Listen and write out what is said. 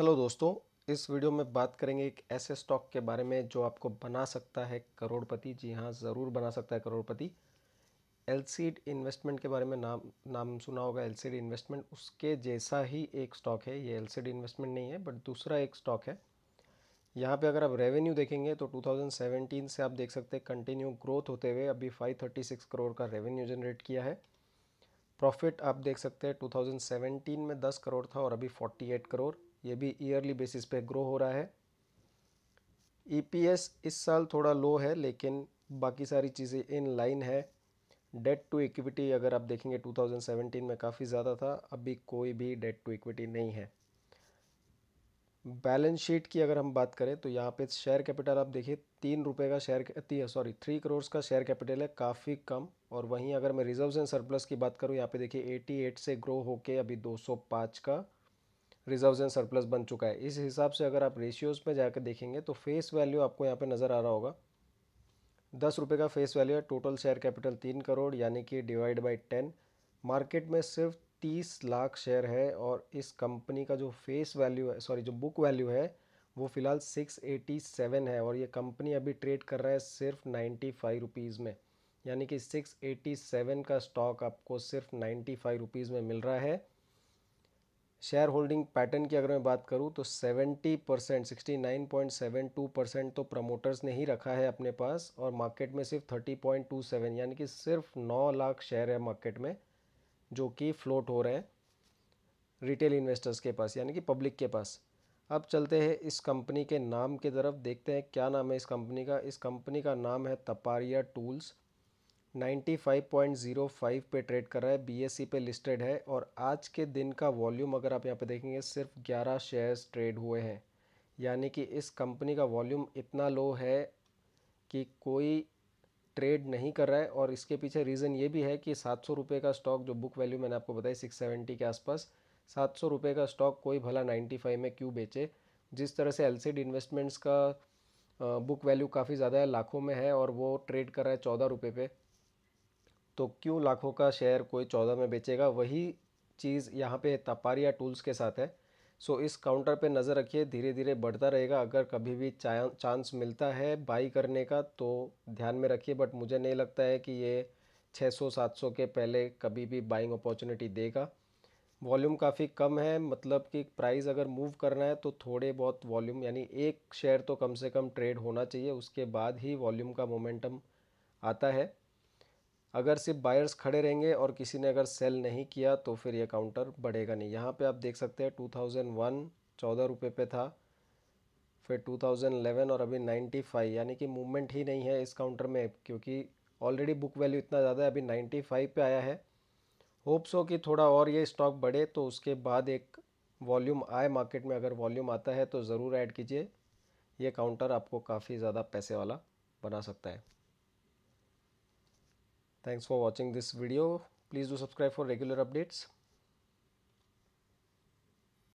Hello दोस्तों इस video में बात करेंगे एक ऐसे स्टॉक के बारे में जो आपको बना सकता है करोड़पति जी हाँ ज़रूर बना सकता है करोड़पति एल इन्वेस्टमेंट के बारे में नाम नाम सुना होगा एल इन्वेस्टमेंट उसके जैसा ही एक स्टॉक है ये एल इन्वेस्टमेंट नहीं है बट दूसरा एक स्टॉक है यहाँ पे अगर आप रेवेन्यू देखेंगे तो 2017 से आप देख सकते हैं कंटिन्यू ग्रोथ होते हुए अभी 536 करोड़ का रेवेन्यू जनरेट किया है प्रॉफिट आप देख सकते हैं 2017 में 10 करोड़ था और अभी 48 करोड़ ये भी ईयरली बेसिस पे ग्रो हो रहा है ईपीएस e इस साल थोड़ा लो है लेकिन बाकी सारी चीज़ें इन लाइन है डेट टू इक्विटी अगर आप देखेंगे 2017 में काफ़ी ज़्यादा था अभी कोई भी डेट टू इक्विटी नहीं है बैलेंस शीट की अगर हम बात करें तो यहाँ पे शेयर कैपिटल आप देखिए तीन रुपये का शेयर सॉरी थ्री करोड़ का शेयर कैपिटल है काफ़ी कम और वहीं अगर मैं रिजर्व्स एंड सरप्लस की बात करूँ यहाँ पे देखिए 88 से ग्रो होके अभी 205 का रिजर्व एंड सरप्लस बन चुका है इस हिसाब से अगर आप रेशियोज़ में जाकर देखेंगे तो फेस वैल्यू आपको यहाँ पे नज़र आ रहा होगा दस रुपये का फेस वैल्यू है टोटल शेयर कैपिटल तीन करोड़ यानी कि डिवाइड बाई टेन मार्केट में सिर्फ तीस लाख शेयर है और इस कंपनी का जो फेस वैल्यू है सॉरी जो बुक वैल्यू है वो फ़िलहाल सिक्स एटी सेवन है और ये कंपनी अभी ट्रेड कर रहा है सिर्फ नाइन्टी फाइव रुपीज़ में यानी कि सिक्स एटी सेवन का स्टॉक आपको सिर्फ नाइन्टी फाइव रुपीज़ में मिल रहा है शेयर होल्डिंग पैटर्न की अगर मैं बात करूँ तो 70 percent sixty nine point seven two percent तो प्रमोटर्स ने ही रखा है अपने पास और मार्केट में सिर्फ थर्टी पॉइंट टू सेवन यानी कि सिर्फ नौ लाख शेयर है मार्केट में जो कि फ्लोट हो रहे हैं रिटेल इन्वेस्टर्स के पास यानी कि पब्लिक के पास अब चलते हैं इस कंपनी के नाम की तरफ देखते हैं क्या नाम है इस कंपनी का इस कंपनी का नाम है तपारिया टूल्स 95.05 पे ट्रेड कर रहा है बीएससी e पे लिस्टेड है और आज के दिन का वॉल्यूम अगर आप यहाँ पे देखेंगे सिर्फ 11 शेयर्स ट्रेड हुए हैं यानी कि इस कंपनी का वॉल्यूम इतना लो है कि कोई ट्रेड नहीं कर रहा है और इसके पीछे रीज़न ये भी है कि सात सौ रुपये का स्टॉक जो बुक वैल्यू मैंने आपको बताया सिक्स सेवेंटी के आसपास सात सौ रुपये का स्टॉक कोई भला नाइन्टी फाइव में क्यों बेचे जिस तरह से एल इन्वेस्टमेंट्स का बुक वैल्यू काफ़ी ज़्यादा है लाखों में है और वो ट्रेड कर रहा है चौदह रुपये पे तो क्यों लाखों का शेयर कोई चौदह में बेचेगा वही चीज़ यहाँ पे तपारिया टूल्स के साथ है सो इस काउंटर पे नज़र रखिए धीरे धीरे बढ़ता रहेगा अगर कभी भी चांस मिलता है बाई करने का तो ध्यान में रखिए बट मुझे नहीं लगता है कि ये 600-700 के पहले कभी भी बाइंग अपॉर्चुनिटी देगा वॉल्यूम काफ़ी कम है मतलब कि प्राइस अगर मूव करना है तो थोड़े बहुत वॉल्यूम यानी एक शेयर तो कम से कम ट्रेड होना चाहिए उसके बाद ही वॉल्यूम का मोमेंटम आता है अगर सिर्फ बायर्स खड़े रहेंगे और किसी ने अगर सेल नहीं किया तो फिर ये काउंटर बढ़ेगा नहीं यहाँ पे आप देख सकते हैं 2001 चौदह रुपये पे था फिर 2011 और अभी 95 यानी कि मूवमेंट ही नहीं है इस काउंटर में क्योंकि ऑलरेडी बुक वैल्यू इतना ज़्यादा है अभी 95 पर आया है होप्स हो कि थोड़ा और ये स्टॉक बढ़े तो उसके बाद एक वॉल्यूम आए मार्केट में अगर वॉल्यूम आता है तो ज़रूर ऐड कीजिए ये काउंटर आपको काफ़ी ज़्यादा पैसे वाला बना सकता है Thanks for watching this video. Please do subscribe for regular updates.